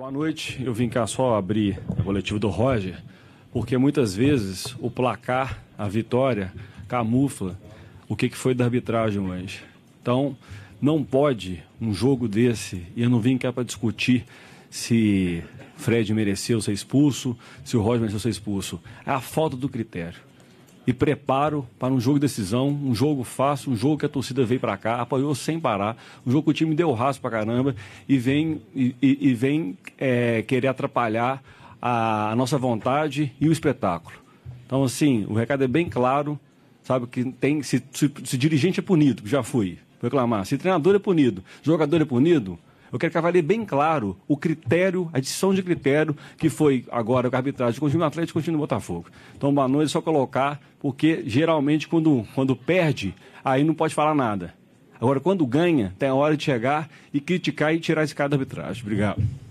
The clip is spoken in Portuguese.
Boa noite. Eu vim cá só abrir o coletivo do Roger, porque muitas vezes o placar, a vitória, camufla o que, foi da arbitragem hoje. Então, não pode um jogo desse, e eu não vim cá para discutir se Fred mereceu ser expulso, se o Roger mereceu ser expulso. É a falta do critério e preparo para um jogo de decisão, um jogo fácil, um jogo que a torcida veio para cá, apoiou sem parar, um jogo que o time deu raso para caramba e vem, e, e vem é, querer atrapalhar a, a nossa vontade e o espetáculo. Então, assim, o recado é bem claro, sabe, que tem, se, se, se dirigente é punido, já fui, reclamar, se treinador é punido, jogador é punido, eu quero que avalie bem claro o critério, a adição de critério que foi agora com a arbitragem o Atlético e o Botafogo. Então, Banô é só colocar, porque geralmente quando, quando perde, aí não pode falar nada. Agora, quando ganha, tem a hora de chegar e criticar e tirar esse cara da arbitragem. Obrigado.